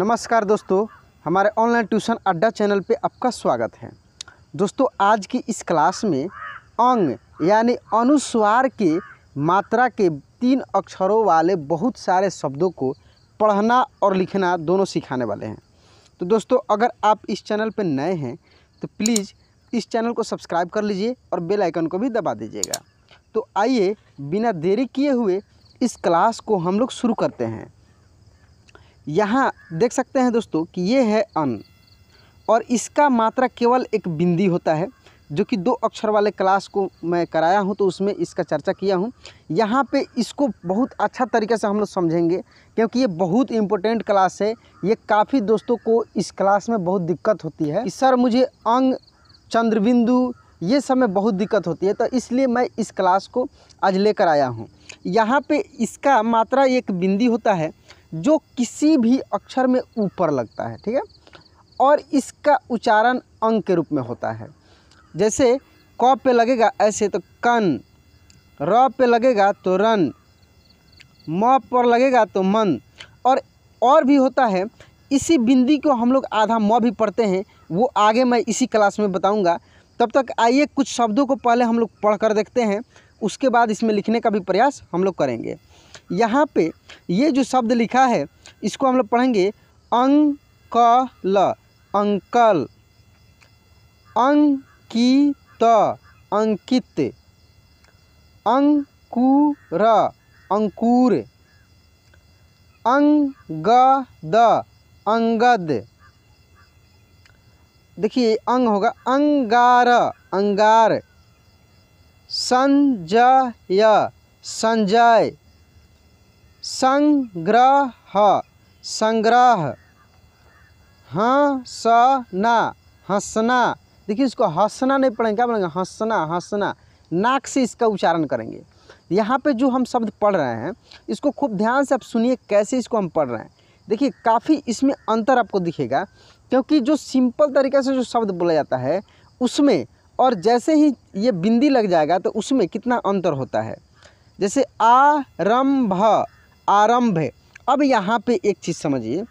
नमस्कार दोस्तों हमारे ऑनलाइन ट्यूशन अड्डा चैनल पे आपका स्वागत है दोस्तों आज की इस क्लास में अंग यानी अनुस्वार के मात्रा के तीन अक्षरों वाले बहुत सारे शब्दों को पढ़ना और लिखना दोनों सिखाने वाले हैं तो दोस्तों अगर आप इस चैनल पर नए हैं तो प्लीज़ इस चैनल को सब्सक्राइब कर लीजिए और बेल आइकन को भी दबा दीजिएगा तो आइए बिना देरी किए हुए इस क्लास को हम लोग शुरू करते हैं यहाँ देख सकते हैं दोस्तों कि ये है अन और इसका मात्रा केवल एक बिंदी होता है जो कि दो अक्षर वाले क्लास को मैं कराया हूँ तो उसमें इसका चर्चा किया हूँ यहाँ पे इसको बहुत अच्छा तरीके से हम लोग समझेंगे क्योंकि ये बहुत इम्पोर्टेंट क्लास है ये काफ़ी दोस्तों को इस क्लास में बहुत दिक्कत होती है सर मुझे अंग चंद्रबिंदु ये सब में बहुत दिक्कत होती है तो इसलिए मैं इस क्लास को आज लेकर आया हूँ यहाँ पे इसका मात्रा एक बिंदी होता है जो किसी भी अक्षर में ऊपर लगता है ठीक है और इसका उच्चारण अंग के रूप में होता है जैसे क पे लगेगा ऐसे तो कन र पे लगेगा तो रन म पर लगेगा तो मन और और भी होता है इसी बिंदी को हम लोग आधा म भी पढ़ते हैं वो आगे मैं इसी क्लास में बताऊंगा तब तक आइए कुछ शब्दों को पहले हम लोग पढ़ कर देखते हैं उसके बाद इसमें लिखने का भी प्रयास हम लोग करेंगे यहाँ पे ये जो शब्द लिखा है इसको हम लोग पढ़ेंगे अंग क ल अंकल अंकित अंकित अंकुर अंकुर द अंगद देखिए अंग होगा अंगार अंगार संजय संजय संग्रह संग्रह हंसना हंसना देखिए इसको हंसना नहीं पढ़ेंगे क्या बोलेंगे हंसना हंसना नाक से इसका उच्चारण करेंगे यहाँ पे जो हम शब्द पढ़ रहे हैं इसको खूब ध्यान से आप सुनिए कैसे इसको हम पढ़ रहे हैं देखिए काफ़ी इसमें अंतर आपको दिखेगा क्योंकि जो सिंपल तरीके से जो शब्द बोला जाता है उसमें और जैसे ही ये बिंदी लग जाएगा तो उसमें कितना अंतर होता है जैसे भ आरंभ है अब यहाँ पे एक चीज़ समझिए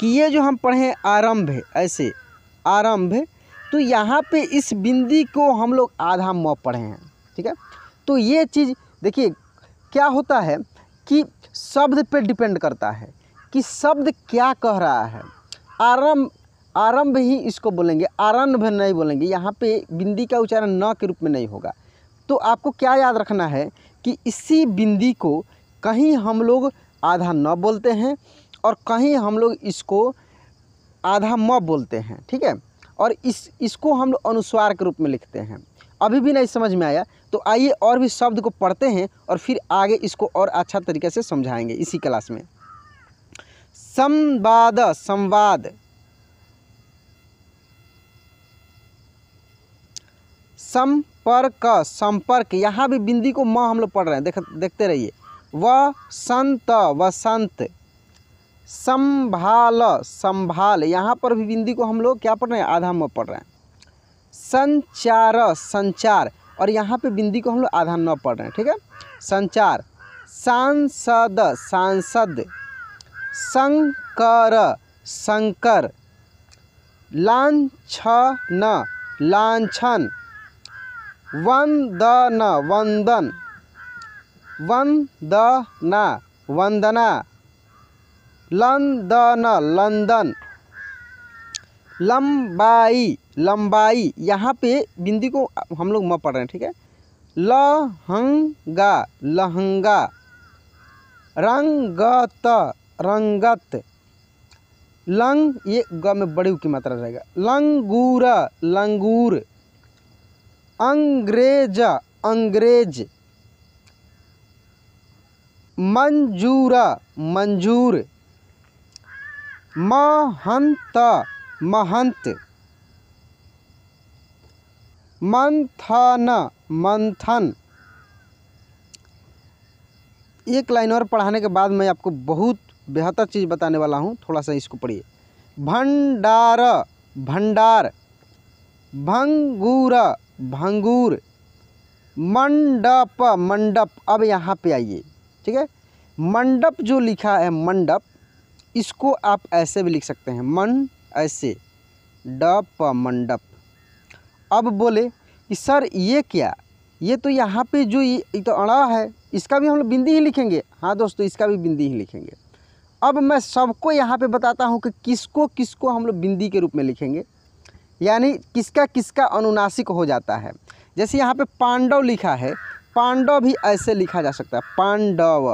कि ये जो हम पढ़ें आरंभ है ऐसे आरंभ तो यहाँ पे इस बिंदी को हम लोग आधा म पढ़े हैं ठीक है तो ये चीज़ देखिए क्या होता है कि शब्द पे डिपेंड करता है कि शब्द क्या कह रहा है आरंभ आरंभ ही इसको बोलेंगे आरंभ नहीं बोलेंगे यहाँ पे बिंदी का उच्चारण न के रूप में नहीं होगा तो आपको क्या याद रखना है कि इसी बिंदी को कहीं हम लोग आधा न बोलते हैं और कहीं हम लोग इसको आधा म बोलते हैं ठीक है और इस इसको हम लोग अनुस्वार के रूप में लिखते हैं अभी भी नहीं समझ में आया तो आइए और भी शब्द को पढ़ते हैं और फिर आगे इसको और अच्छा तरीके से समझाएंगे इसी क्लास में संवाद संवाद संपर्क संपर्क यहाँ भी बिंदी को म हम लोग पढ़ रहे हैं देख देखते रहिए व व वसंत संभाल संभाल यहाँ पर भी बिंदी को हम लोग क्या पढ़ रहे हैं आधा में पढ़ रहे हैं संचार संचार और यहाँ पे बिंदी को हम लोग आधा न पढ़ रहे हैं ठीक है संचार सांसद सांसद शंकर शंकर लाछन लाछन वंदन वंदन वंदना वंदना लंदन लंदन लंबाई लंबाई यहाँ पे बिंदी को हम लोग म पढ़ रहे हैं ठीक है लहंगा लहंगा रंगत रंगत लंग ये ग में बड़ी की मात्रा रहेगा लंगूर लंगूर अंग्रेज अंग्रेज मंजूरा मंजूर महंत महंत मंथन मंथन एक लाइन और पढ़ाने के बाद मैं आपको बहुत बेहतर चीज़ बताने वाला हूँ थोड़ा सा इसको पढ़िए भंडार भंडार भंगूर भंगूर मंडप मंडप अब यहाँ पे आइए ठीक है मंडप जो लिखा है मंडप इसको आप ऐसे भी लिख सकते हैं मन ऐसे ड प मंडप अब बोले कि सर ये क्या ये तो यहाँ पे जो ये तो अड़ा है इसका भी हम लोग बिंदी ही लिखेंगे हाँ दोस्तों इसका भी बिंदी ही लिखेंगे अब मैं सबको यहाँ पे बताता हूँ कि किसको किसको हम लोग बिंदी के रूप में लिखेंगे यानी किसका किसका अनुनासिक हो जाता है जैसे यहाँ पे पांडव लिखा है पांडव भी ऐसे लिखा जा सकता है पांडव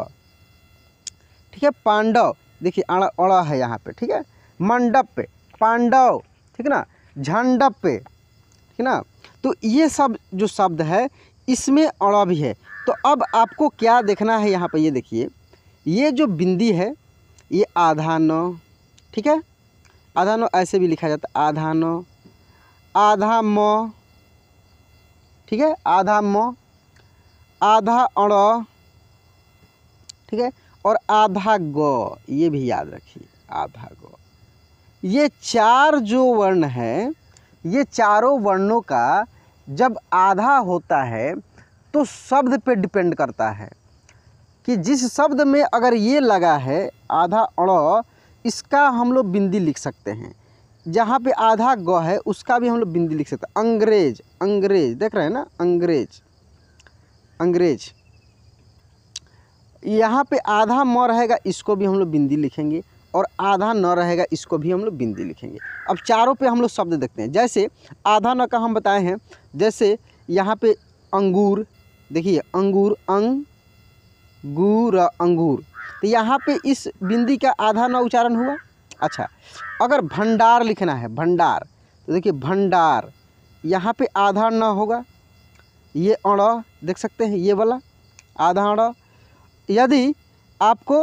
ठीक है पांडव देखिए अड़ अड़ है यहाँ पे ठीक है मंडप पे पांडव ठीक है ना झंडप पे ठीक है ना तो ये सब जो शब्द है इसमें अड़ा भी है तो अब आपको क्या देखना है यहाँ पे ये देखिए ये जो बिंदी है ये आधा नौ ठीक है आधा नौ ऐसे भी लिखा जाता है आधा नौ आधा म ठीक है आधा म आधा अण ठीक है और आधा ग ये भी याद रखिए आधा ग ये चार जो वर्ण हैं ये चारों वर्णों का जब आधा होता है तो शब्द पे डिपेंड करता है कि जिस शब्द में अगर ये लगा है आधा अण इसका हम लोग बिंदी लिख सकते हैं जहाँ पे आधा ग है उसका भी हम लोग बिंदी लिख सकते हैं अंग्रेज अंग्रेज देख रहे हैं ना अंग्रेज अंग्रेज यहाँ पे आधा म रहेगा इसको भी हम लोग बिंदी लिखेंगे और आधा न रहेगा इसको भी हम लोग बिंदी लिखेंगे अब चारों पे हम लोग शब्द देखते हैं जैसे आधा न का हम बताए हैं जैसे यहाँ पे अंगूर देखिए अंगूर अंग गूर अंगूर तो यहाँ पे इस बिंदी का आधा न उच्चारण हुआ अच्छा अगर भंडार लिखना है भंडार तो देखिए भंडार यहाँ पे आधा न होगा ये अड़ देख सकते हैं ये वाला आधा आड़ा यदि आपको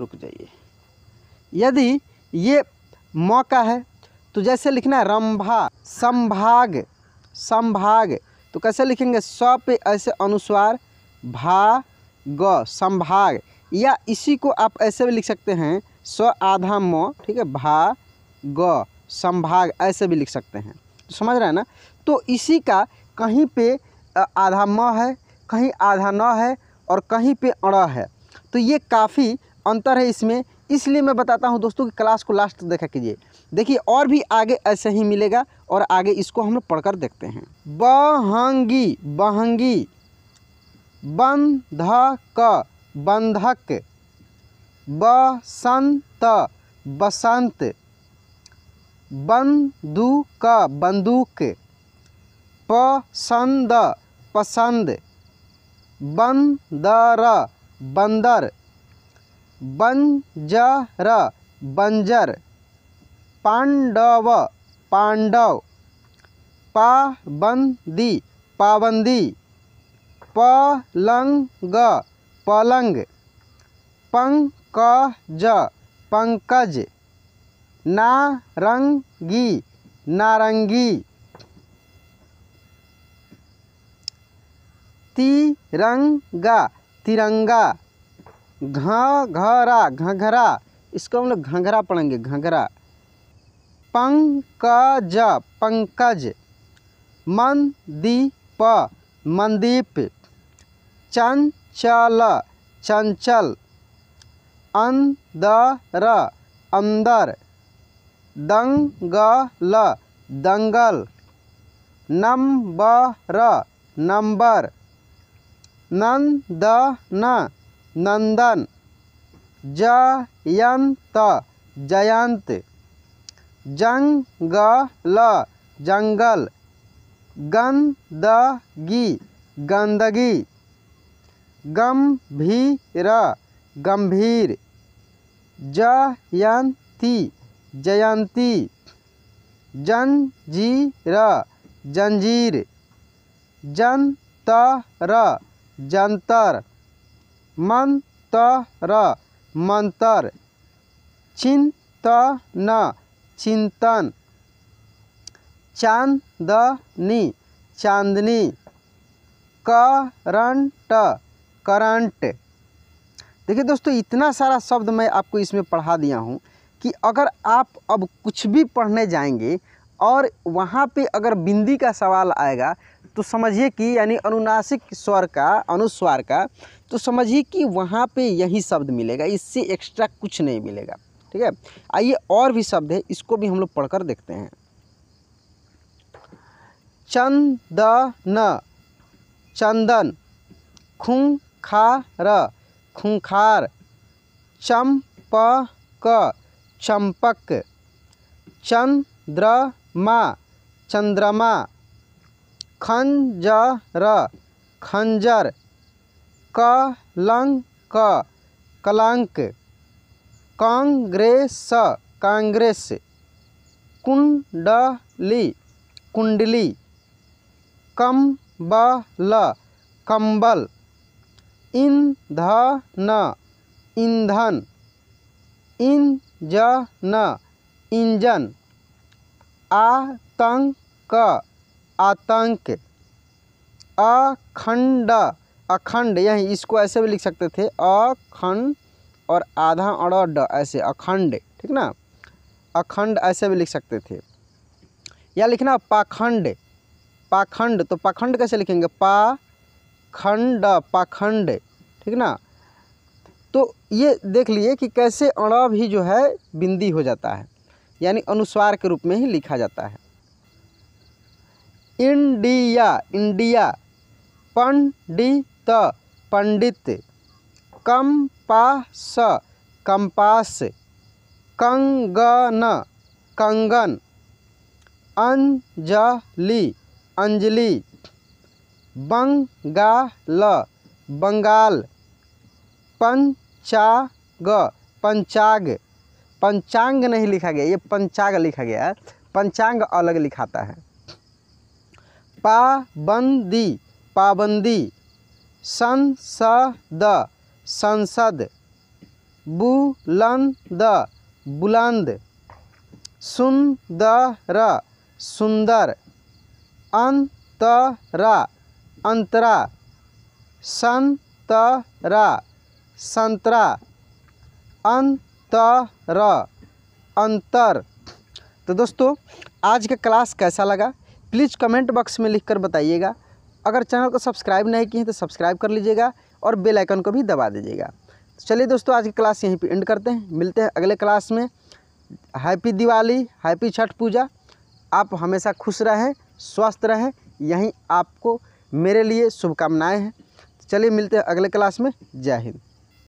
रुक जाइए यदि ये म का है तो जैसे लिखना है रंभा संभाग संभाग तो कैसे लिखेंगे स पे ऐसे अनुस्वार भा ग संभाग या इसी को आप ऐसे भी लिख सकते हैं स आधा म ठीक है भा ग संभाग ऐसे भी लिख सकते हैं तो समझ रहे हैं ना तो इसी का कहीं पे आधा म है कहीं आधा न है और कहीं पे अण है तो ये काफ़ी अंतर है इसमें इसलिए मैं बताता हूँ दोस्तों कि क्लास को लास्ट देखा कीजिए देखिए और भी आगे ऐसे ही मिलेगा और आगे इसको हम लोग पढ़कर देखते हैं बहंगी बहंगी बंधक बंधक बसंत बसंत बंदूक बंदूक पसंद पसंद बंदर बंदर बंजर बंजर पांडव पांडव पाबंदी पाबंदी पलंग पलंग पंकज पंकज नारंगी नारंगी तिरंगा तिरंगा घरा घघरा इसको हम लोग घघरा पढ़ेंगे घघरा पंकज पंकज मनदीप मनदीप चंचल चंचल अंदर अंदर दंगल दंगल नंबर नंबर नंदन नंदन जयंत जयंत जंगल जंगल गंदगी गंदगी गंभीर गंभीर जयंती जयंती जंजीर जंजीर जंतर जंतर मंतर मंतर चिंतन चिंतन चांदनी चांदनी करंट करंट देखिए दोस्तों इतना सारा शब्द मैं आपको इसमें पढ़ा दिया हूँ कि अगर आप अब कुछ भी पढ़ने जाएंगे और वहाँ पे अगर बिंदी का सवाल आएगा तो समझिए कि यानी अनुनासिक स्वर का अनुस्वार का तो समझिए कि वहाँ पे यही शब्द मिलेगा इससे एक्स्ट्रा कुछ नहीं मिलेगा ठीक है आइए और भी शब्द है इसको भी हम लोग पढ़कर देखते हैं चंदन चंदन खुंखार खुंखार क चंपक चंद्रमा चंद्रमा खंजर खंजर कलंक कलंक कांग्रेस कांग्रेस कुंडली कुंडली कंबल कम्बल ईंधन ईंधन इंजन इंजन आतंक आतंक अखंड अखंड यही इसको ऐसे भी लिख सकते थे अखंड और आधा अड़ ड ऐसे अखंड ठीक ना अखंड ऐसे भी लिख सकते थे या लिखना पाखंड पाखंड तो पाखंड कैसे लिखेंगे पा खंड पाखंड ठीक ना तो ये देख लिए कि कैसे अड़ भी जो है बिंदी हो जाता है यानी अनुस्वार के रूप में ही लिखा जाता है इंडिया इंडिया पंडित पंडित कंपास कंपास कंगन कंगन अंजलि अंजलि बंगाल बंगाल पंचाग पंचाग पंचांग नहीं लिखा गया ये पंचाग लिखा गया है पंचांग अलग लिखाता है पाबंदी पाबंदी संसद संसद बुलंद बुलंद सुंदर सुंदर अंतरा अंतरा संतरा संतरा अंतर अंतर तो दोस्तों आज का क्लास कैसा लगा प्लीज़ कमेंट बॉक्स में लिखकर बताइएगा अगर चैनल को सब्सक्राइब नहीं किए हैं तो सब्सक्राइब कर लीजिएगा और बेल आइकन को भी दबा दीजिएगा तो चलिए दोस्तों आज की क्लास यहीं पे एंड करते हैं मिलते हैं अगले क्लास में हैप्पी दिवाली हैप्पी छठ पूजा आप हमेशा खुश रहें स्वस्थ रहें यहीं आपको मेरे लिए शुभकामनाएँ हैं चलिए मिलते हैं अगले क्लास में जय हिंद